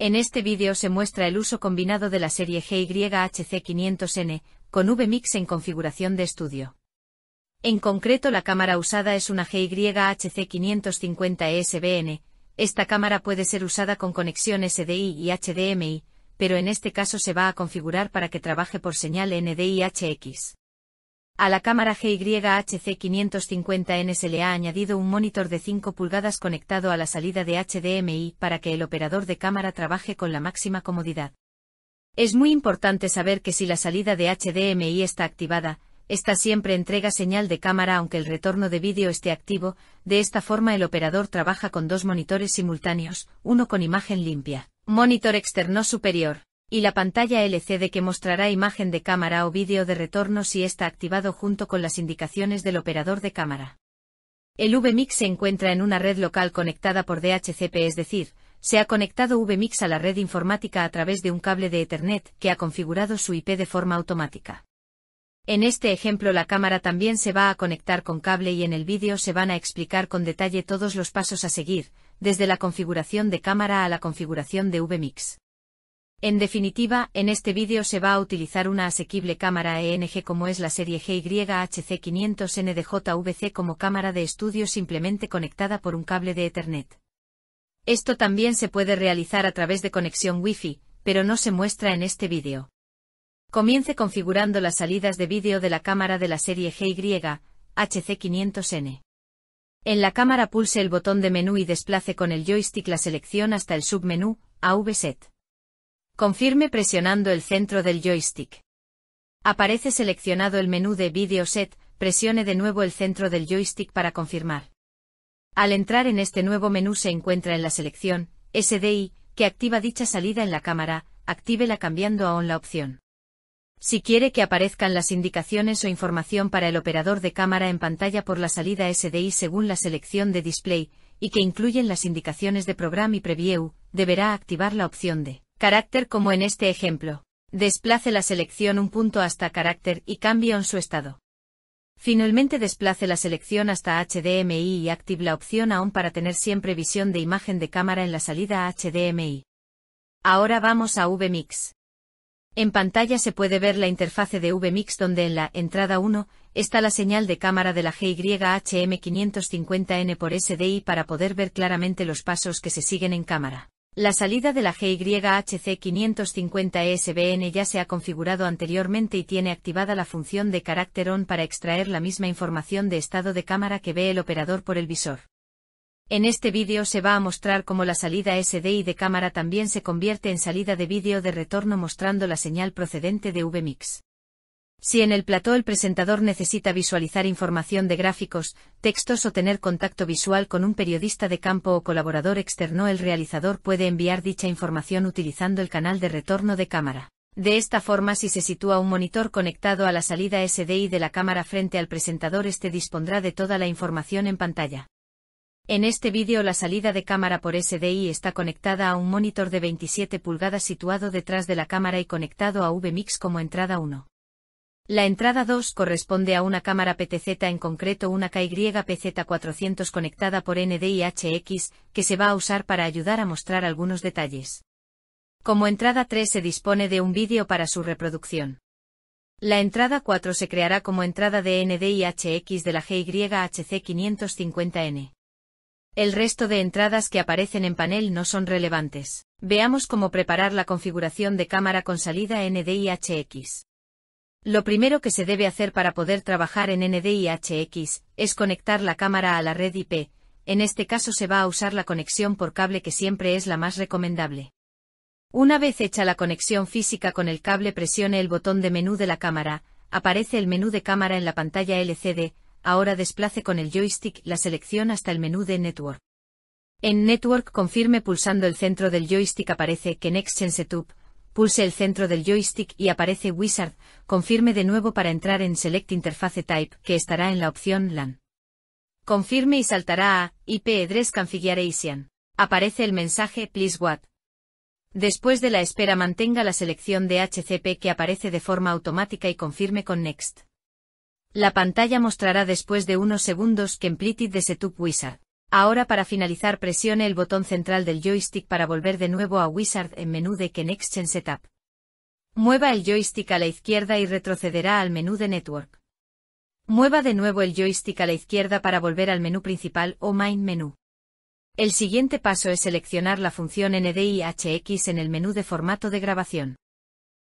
En este vídeo se muestra el uso combinado de la serie GYHC500N, con VMix en configuración de estudio. En concreto la cámara usada es una gyhc 550 sbn esta cámara puede ser usada con conexión SDI y HDMI, pero en este caso se va a configurar para que trabaje por señal NDI-HX. A la cámara GYHC550N se le ha añadido un monitor de 5 pulgadas conectado a la salida de HDMI para que el operador de cámara trabaje con la máxima comodidad. Es muy importante saber que si la salida de HDMI está activada, esta siempre entrega señal de cámara aunque el retorno de vídeo esté activo, de esta forma el operador trabaja con dos monitores simultáneos, uno con imagen limpia, monitor externo superior, y la pantalla LCD que mostrará imagen de cámara o vídeo de retorno si está activado junto con las indicaciones del operador de cámara. El VMix se encuentra en una red local conectada por DHCP, es decir, se ha conectado VMix a la red informática a través de un cable de Ethernet que ha configurado su IP de forma automática. En este ejemplo la cámara también se va a conectar con cable y en el vídeo se van a explicar con detalle todos los pasos a seguir, desde la configuración de cámara a la configuración de VMix. En definitiva, en este vídeo se va a utilizar una asequible cámara ENG como es la serie hc 500 n de JVC como cámara de estudio simplemente conectada por un cable de Ethernet. Esto también se puede realizar a través de conexión Wi-Fi, pero no se muestra en este vídeo. Comience configurando las salidas de vídeo de la cámara de la serie hc 500 n En la cámara pulse el botón de menú y desplace con el joystick la selección hasta el submenú AV Set. Confirme presionando el centro del joystick. Aparece seleccionado el menú de Video Set, presione de nuevo el centro del joystick para confirmar. Al entrar en este nuevo menú se encuentra en la selección SDI, que activa dicha salida en la cámara, actívela cambiando aún la opción. Si quiere que aparezcan las indicaciones o información para el operador de cámara en pantalla por la salida SDI según la selección de Display, y que incluyen las indicaciones de Program y Preview, deberá activar la opción de carácter como en este ejemplo. Desplace la selección un punto hasta carácter y cambio en su estado. Finalmente desplace la selección hasta HDMI y active la opción aún para tener siempre visión de imagen de cámara en la salida HDMI. Ahora vamos a VMix. En pantalla se puede ver la interfaz de VMix donde en la entrada 1 está la señal de cámara de la hm 550 n por SDI para poder ver claramente los pasos que se siguen en cámara. La salida de la GYHC 550SBN ya se ha configurado anteriormente y tiene activada la función de carácter ON para extraer la misma información de estado de cámara que ve el operador por el visor. En este vídeo se va a mostrar cómo la salida SDI de cámara también se convierte en salida de vídeo de retorno mostrando la señal procedente de VMix. Si en el plató el presentador necesita visualizar información de gráficos, textos o tener contacto visual con un periodista de campo o colaborador externo, el realizador puede enviar dicha información utilizando el canal de retorno de cámara. De esta forma, si se sitúa un monitor conectado a la salida SDI de la cámara frente al presentador, este dispondrá de toda la información en pantalla. En este vídeo la salida de cámara por SDI está conectada a un monitor de 27 pulgadas situado detrás de la cámara y conectado a VMix como entrada 1. La entrada 2 corresponde a una cámara PTZ en concreto una kypz 400 conectada por NDIHX, que se va a usar para ayudar a mostrar algunos detalles. Como entrada 3 se dispone de un vídeo para su reproducción. La entrada 4 se creará como entrada de NDIHX de la GYHC550N. El resto de entradas que aparecen en panel no son relevantes. Veamos cómo preparar la configuración de cámara con salida NDIHX. Lo primero que se debe hacer para poder trabajar en NDIHX es conectar la cámara a la red IP, en este caso se va a usar la conexión por cable que siempre es la más recomendable. Una vez hecha la conexión física con el cable presione el botón de menú de la cámara, aparece el menú de cámara en la pantalla LCD, ahora desplace con el joystick la selección hasta el menú de Network. En Network confirme pulsando el centro del joystick aparece que Next Setup pulse el centro del joystick y aparece Wizard, confirme de nuevo para entrar en Select Interface Type, que estará en la opción LAN. Confirme y saltará a IP Address Configuration. Aparece el mensaje Please What. Después de la espera mantenga la selección de HCP que aparece de forma automática y confirme con Next. La pantalla mostrará después de unos segundos que Completed de Setup Wizard. Ahora para finalizar presione el botón central del joystick para volver de nuevo a Wizard en menú de Connection Setup. Mueva el joystick a la izquierda y retrocederá al menú de Network. Mueva de nuevo el joystick a la izquierda para volver al menú principal o Main Menú. El siguiente paso es seleccionar la función NDIHX en el menú de formato de grabación.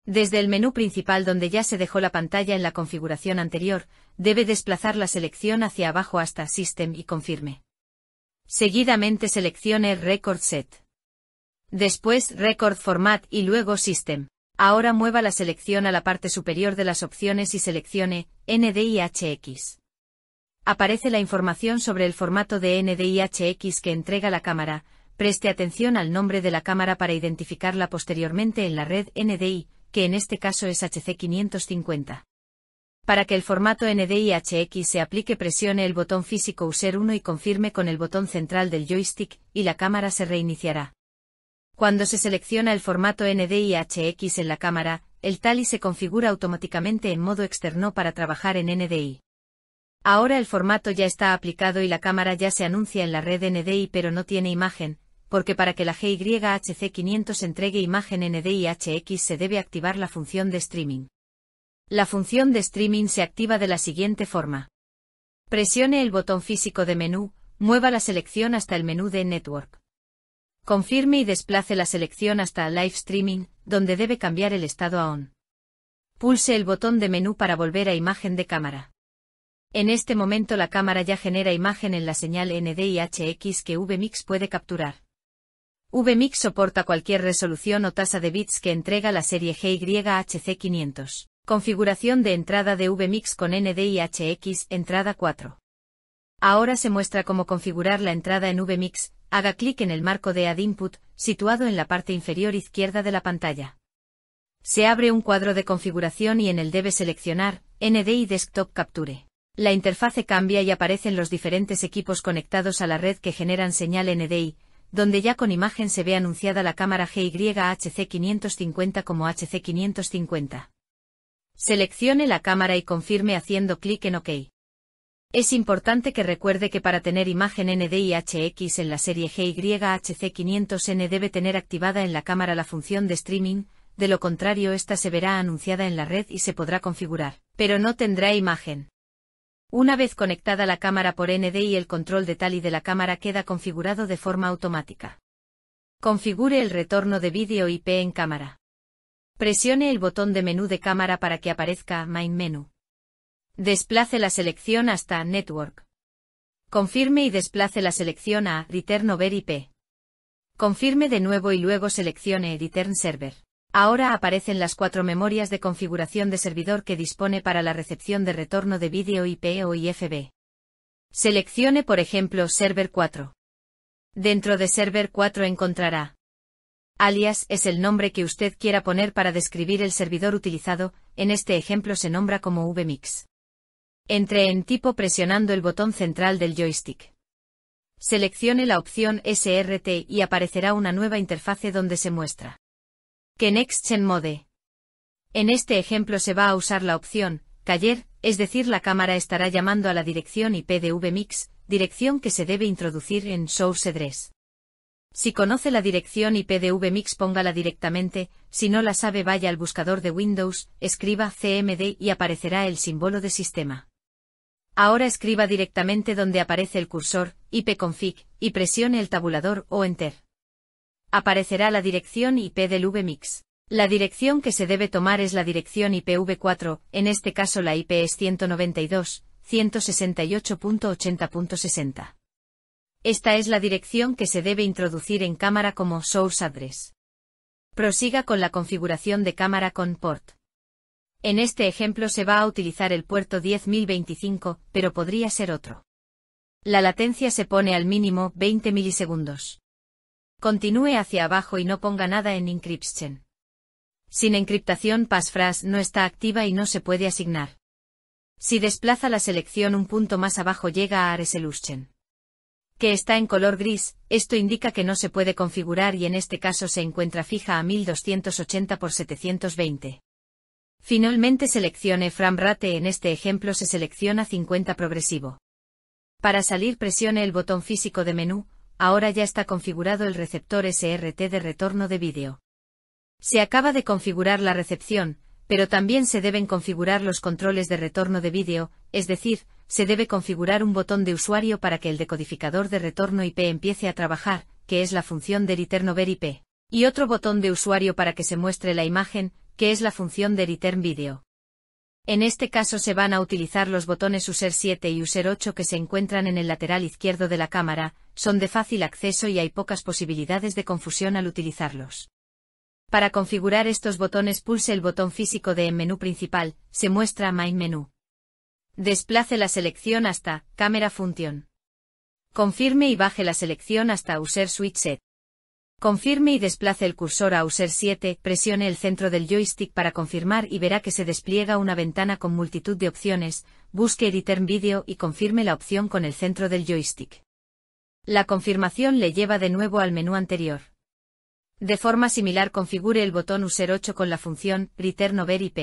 Desde el menú principal donde ya se dejó la pantalla en la configuración anterior, debe desplazar la selección hacia abajo hasta System y confirme. Seguidamente seleccione Record Set. Después Record Format y luego System. Ahora mueva la selección a la parte superior de las opciones y seleccione NDIHX. Aparece la información sobre el formato de NDIHX que entrega la cámara. Preste atención al nombre de la cámara para identificarla posteriormente en la red NDI, que en este caso es HC550. Para que el formato NDIHX se aplique presione el botón físico User 1 y confirme con el botón central del joystick, y la cámara se reiniciará. Cuando se selecciona el formato NDIHX en la cámara, el Tali se configura automáticamente en modo externo para trabajar en NDI. Ahora el formato ya está aplicado y la cámara ya se anuncia en la red NDI pero no tiene imagen, porque para que la GYHC500 entregue imagen NDI-HX se debe activar la función de streaming. La función de streaming se activa de la siguiente forma. Presione el botón físico de menú, mueva la selección hasta el menú de Network. Confirme y desplace la selección hasta Live Streaming, donde debe cambiar el estado a On. Pulse el botón de menú para volver a imagen de cámara. En este momento la cámara ya genera imagen en la señal NDIHX HX que VMix puede capturar. VMix soporta cualquier resolución o tasa de bits que entrega la serie hc 500 Configuración de entrada de VMix con HX entrada 4. Ahora se muestra cómo configurar la entrada en VMix, haga clic en el marco de Add Input, situado en la parte inferior izquierda de la pantalla. Se abre un cuadro de configuración y en el debe seleccionar NDI Desktop Capture. La interfaz cambia y aparecen los diferentes equipos conectados a la red que generan señal NDI, donde ya con imagen se ve anunciada la cámara hc 550 como HC550. Seleccione la cámara y confirme haciendo clic en OK. Es importante que recuerde que para tener imagen NDI-HX en la serie hc 500 n debe tener activada en la cámara la función de streaming, de lo contrario esta se verá anunciada en la red y se podrá configurar, pero no tendrá imagen. Una vez conectada la cámara por NDI el control de tal y de la cámara queda configurado de forma automática. Configure el retorno de vídeo IP en cámara. Presione el botón de menú de cámara para que aparezca Main Menu. Desplace la selección hasta Network. Confirme y desplace la selección a Return Over IP. Confirme de nuevo y luego seleccione Return Server. Ahora aparecen las cuatro memorias de configuración de servidor que dispone para la recepción de retorno de vídeo IP o IFB. Seleccione por ejemplo Server 4. Dentro de Server 4 encontrará Alias es el nombre que usted quiera poner para describir el servidor utilizado, en este ejemplo se nombra como vmix. Entre en tipo presionando el botón central del joystick. Seleccione la opción SRT y aparecerá una nueva interfaz donde se muestra. Que NextGen Mode. En este ejemplo se va a usar la opción, Caller, es decir la cámara estará llamando a la dirección IP de vmix, dirección que se debe introducir en source address. Si conoce la dirección IP de VMix póngala directamente, si no la sabe vaya al buscador de Windows, escriba CMD y aparecerá el símbolo de sistema. Ahora escriba directamente donde aparece el cursor, ipconfig, y presione el tabulador o enter. Aparecerá la dirección IP del VMix. La dirección que se debe tomar es la dirección IPv4, en este caso la IP es 192.168.80.60. Esta es la dirección que se debe introducir en cámara como source address. Prosiga con la configuración de cámara con port. En este ejemplo se va a utilizar el puerto 10025, pero podría ser otro. La latencia se pone al mínimo 20 milisegundos. Continúe hacia abajo y no ponga nada en encryption. Sin encriptación passphrase no está activa y no se puede asignar. Si desplaza la selección un punto más abajo llega a resolution que está en color gris, esto indica que no se puede configurar y en este caso se encuentra fija a 1280 x 720. Finalmente seleccione rate en este ejemplo se selecciona 50 progresivo. Para salir presione el botón físico de menú, ahora ya está configurado el receptor SRT de retorno de vídeo. Se acaba de configurar la recepción, pero también se deben configurar los controles de retorno de vídeo, es decir, se debe configurar un botón de usuario para que el decodificador de retorno IP empiece a trabajar, que es la función de ver IP, y otro botón de usuario para que se muestre la imagen, que es la función de return video. En este caso se van a utilizar los botones user 7 y user 8 que se encuentran en el lateral izquierdo de la cámara, son de fácil acceso y hay pocas posibilidades de confusión al utilizarlos. Para configurar estos botones pulse el botón físico de en menú principal, se muestra Main Menú. Desplace la selección hasta Cámara Función. Confirme y baje la selección hasta User Switch Set. Confirme y desplace el cursor a User 7, presione el centro del joystick para confirmar y verá que se despliega una ventana con multitud de opciones, busque Editar Video y confirme la opción con el centro del joystick. La confirmación le lleva de nuevo al menú anterior. De forma similar configure el botón User 8 con la función Return Over IP.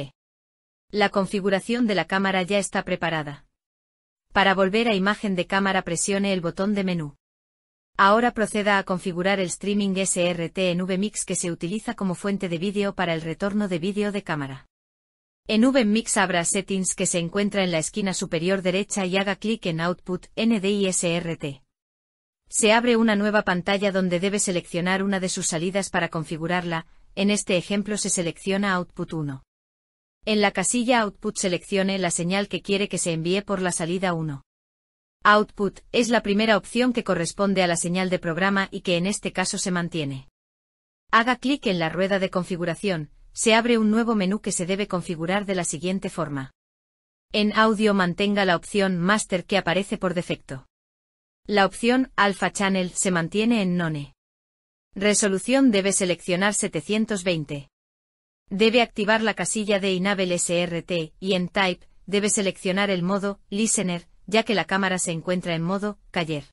La configuración de la cámara ya está preparada. Para volver a imagen de cámara presione el botón de menú. Ahora proceda a configurar el streaming SRT en VMix que se utiliza como fuente de vídeo para el retorno de vídeo de cámara. En VMix abra Settings que se encuentra en la esquina superior derecha y haga clic en Output NDI SRT. Se abre una nueva pantalla donde debe seleccionar una de sus salidas para configurarla, en este ejemplo se selecciona Output 1. En la casilla Output seleccione la señal que quiere que se envíe por la salida 1. Output es la primera opción que corresponde a la señal de programa y que en este caso se mantiene. Haga clic en la rueda de configuración, se abre un nuevo menú que se debe configurar de la siguiente forma. En audio mantenga la opción Master que aparece por defecto. La opción Alpha Channel se mantiene en None. Resolución debe seleccionar 720. Debe activar la casilla de Enable SRT y en Type debe seleccionar el modo Listener, ya que la cámara se encuentra en modo Caller.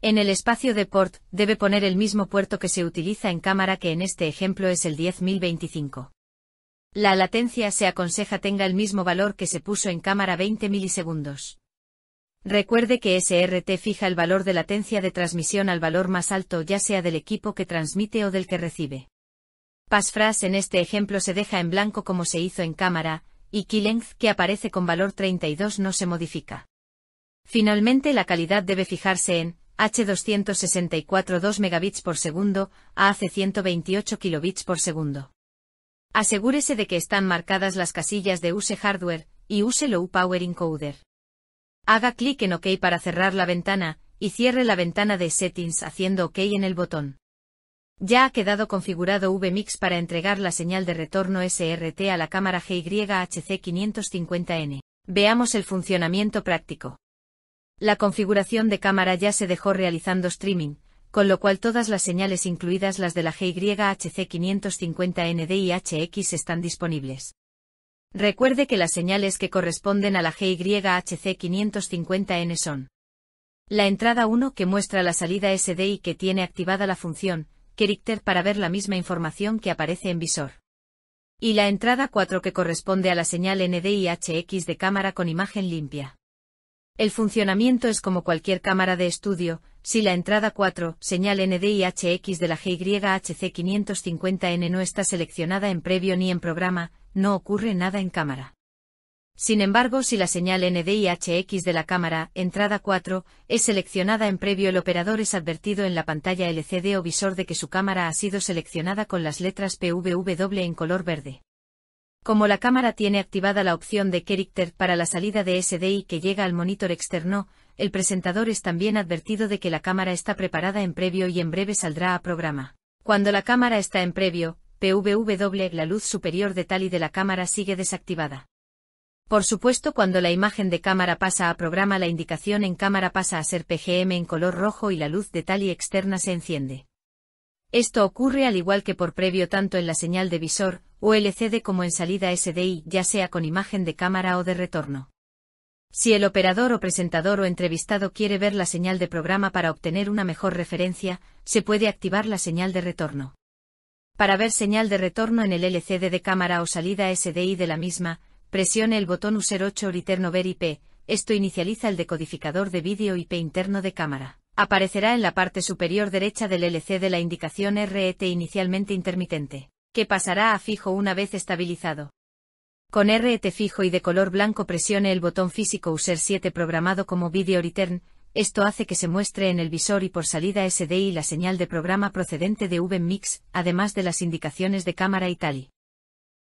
En el espacio de port debe poner el mismo puerto que se utiliza en cámara que en este ejemplo es el 10025. La latencia se aconseja tenga el mismo valor que se puso en cámara 20 milisegundos. Recuerde que SRT fija el valor de latencia de transmisión al valor más alto ya sea del equipo que transmite o del que recibe. Passphrase en este ejemplo se deja en blanco como se hizo en cámara, y keylength que aparece con valor 32 no se modifica. Finalmente la calidad debe fijarse en H264 2 megabits por segundo a 128 kilobits por segundo. Asegúrese de que están marcadas las casillas de Use Hardware y Use Low Power Encoder. Haga clic en OK para cerrar la ventana y cierre la ventana de Settings haciendo OK en el botón. Ya ha quedado configurado VMix para entregar la señal de retorno SRT a la cámara GYHC550N. Veamos el funcionamiento práctico. La configuración de cámara ya se dejó realizando streaming, con lo cual todas las señales incluidas las de la GYHC550ND y HX están disponibles. Recuerde que las señales que corresponden a la GYHC550N son la entrada 1 que muestra la salida SD y que tiene activada la función character para ver la misma información que aparece en visor. Y la entrada 4 que corresponde a la señal NDIHX de cámara con imagen limpia. El funcionamiento es como cualquier cámara de estudio, si la entrada 4, señal NDIHX de la GYHC550N no está seleccionada en previo ni en programa, no ocurre nada en cámara. Sin embargo, si la señal NDIHX de la cámara, entrada 4, es seleccionada en previo, el operador es advertido en la pantalla LCD o visor de que su cámara ha sido seleccionada con las letras PVW en color verde. Como la cámara tiene activada la opción de Character para la salida de SDI que llega al monitor externo, el presentador es también advertido de que la cámara está preparada en previo y en breve saldrá a programa. Cuando la cámara está en previo, PVW la luz superior de tal y de la cámara sigue desactivada. Por supuesto cuando la imagen de cámara pasa a programa la indicación en cámara pasa a ser PGM en color rojo y la luz de tal y externa se enciende. Esto ocurre al igual que por previo tanto en la señal de visor, o LCD como en salida SDI, ya sea con imagen de cámara o de retorno. Si el operador o presentador o entrevistado quiere ver la señal de programa para obtener una mejor referencia, se puede activar la señal de retorno. Para ver señal de retorno en el LCD de cámara o salida SDI de la misma, presione el botón User 8 Return VER IP, esto inicializa el decodificador de vídeo IP interno de cámara. Aparecerá en la parte superior derecha del LC de la indicación RET inicialmente intermitente, que pasará a fijo una vez estabilizado. Con RET fijo y de color blanco presione el botón físico User 7 programado como Video Return, esto hace que se muestre en el visor y por salida SDI la señal de programa procedente de VMix, además de las indicaciones de cámara y tal.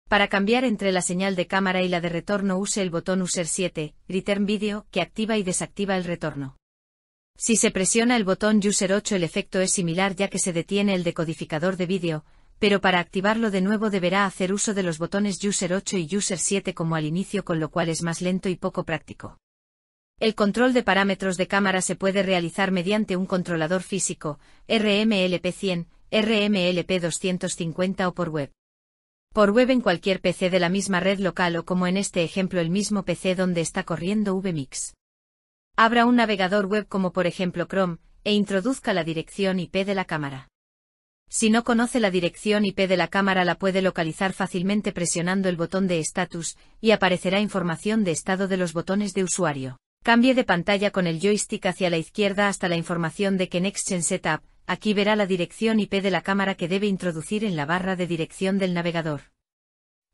Para cambiar entre la señal de cámara y la de retorno use el botón User 7, Return Video, que activa y desactiva el retorno. Si se presiona el botón User 8 el efecto es similar ya que se detiene el decodificador de vídeo, pero para activarlo de nuevo deberá hacer uso de los botones User 8 y User 7 como al inicio con lo cual es más lento y poco práctico. El control de parámetros de cámara se puede realizar mediante un controlador físico, RMLP100, RMLP250 o por web por web en cualquier PC de la misma red local o como en este ejemplo el mismo PC donde está corriendo VMix. Abra un navegador web como por ejemplo Chrome, e introduzca la dirección IP de la cámara. Si no conoce la dirección IP de la cámara la puede localizar fácilmente presionando el botón de status, y aparecerá información de estado de los botones de usuario. Cambie de pantalla con el joystick hacia la izquierda hasta la información de que Next Setup, Aquí verá la dirección IP de la cámara que debe introducir en la barra de dirección del navegador.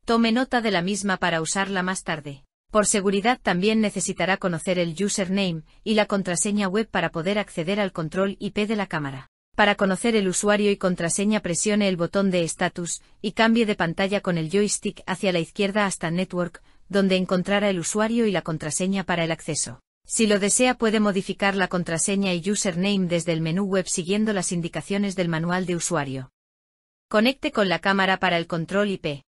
Tome nota de la misma para usarla más tarde. Por seguridad también necesitará conocer el username y la contraseña web para poder acceder al control IP de la cámara. Para conocer el usuario y contraseña presione el botón de Status y cambie de pantalla con el joystick hacia la izquierda hasta Network, donde encontrará el usuario y la contraseña para el acceso. Si lo desea puede modificar la contraseña y username desde el menú web siguiendo las indicaciones del manual de usuario. Conecte con la cámara para el control IP.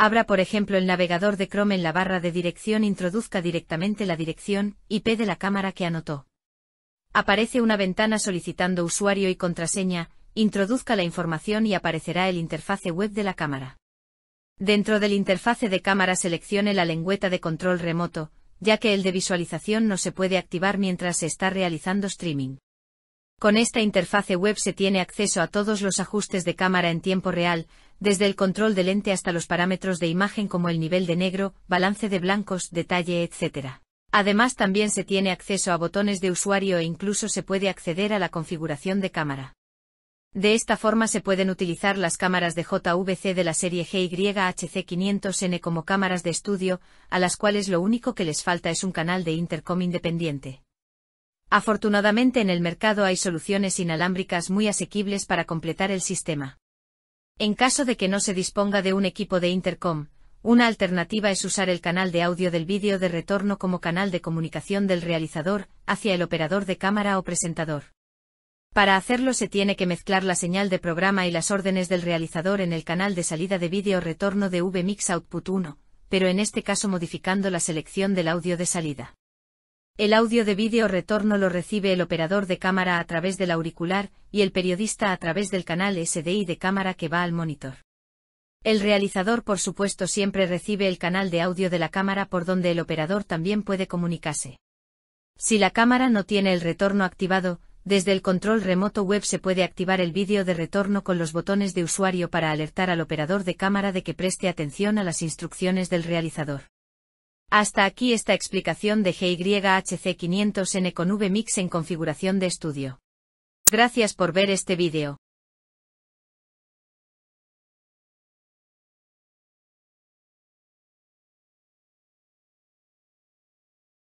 Abra por ejemplo el navegador de Chrome en la barra de dirección introduzca directamente la dirección IP de la cámara que anotó. Aparece una ventana solicitando usuario y contraseña, introduzca la información y aparecerá el interfaz web de la cámara. Dentro del interfase de cámara seleccione la lengüeta de control remoto, ya que el de visualización no se puede activar mientras se está realizando streaming. Con esta interfaz web se tiene acceso a todos los ajustes de cámara en tiempo real, desde el control de lente hasta los parámetros de imagen como el nivel de negro, balance de blancos, detalle, etc. Además también se tiene acceso a botones de usuario e incluso se puede acceder a la configuración de cámara. De esta forma se pueden utilizar las cámaras de JVC de la serie GYHC500N como cámaras de estudio, a las cuales lo único que les falta es un canal de intercom independiente. Afortunadamente en el mercado hay soluciones inalámbricas muy asequibles para completar el sistema. En caso de que no se disponga de un equipo de intercom, una alternativa es usar el canal de audio del vídeo de retorno como canal de comunicación del realizador hacia el operador de cámara o presentador. Para hacerlo se tiene que mezclar la señal de programa y las órdenes del realizador en el canal de salida de vídeo retorno de VMix Output 1, pero en este caso modificando la selección del audio de salida. El audio de vídeo retorno lo recibe el operador de cámara a través del auricular y el periodista a través del canal SDI de cámara que va al monitor. El realizador por supuesto siempre recibe el canal de audio de la cámara por donde el operador también puede comunicarse. Si la cámara no tiene el retorno activado, desde el control remoto web se puede activar el vídeo de retorno con los botones de usuario para alertar al operador de cámara de que preste atención a las instrucciones del realizador. Hasta aquí esta explicación de GYHC500 n con Mix en configuración de estudio. Gracias por ver este vídeo.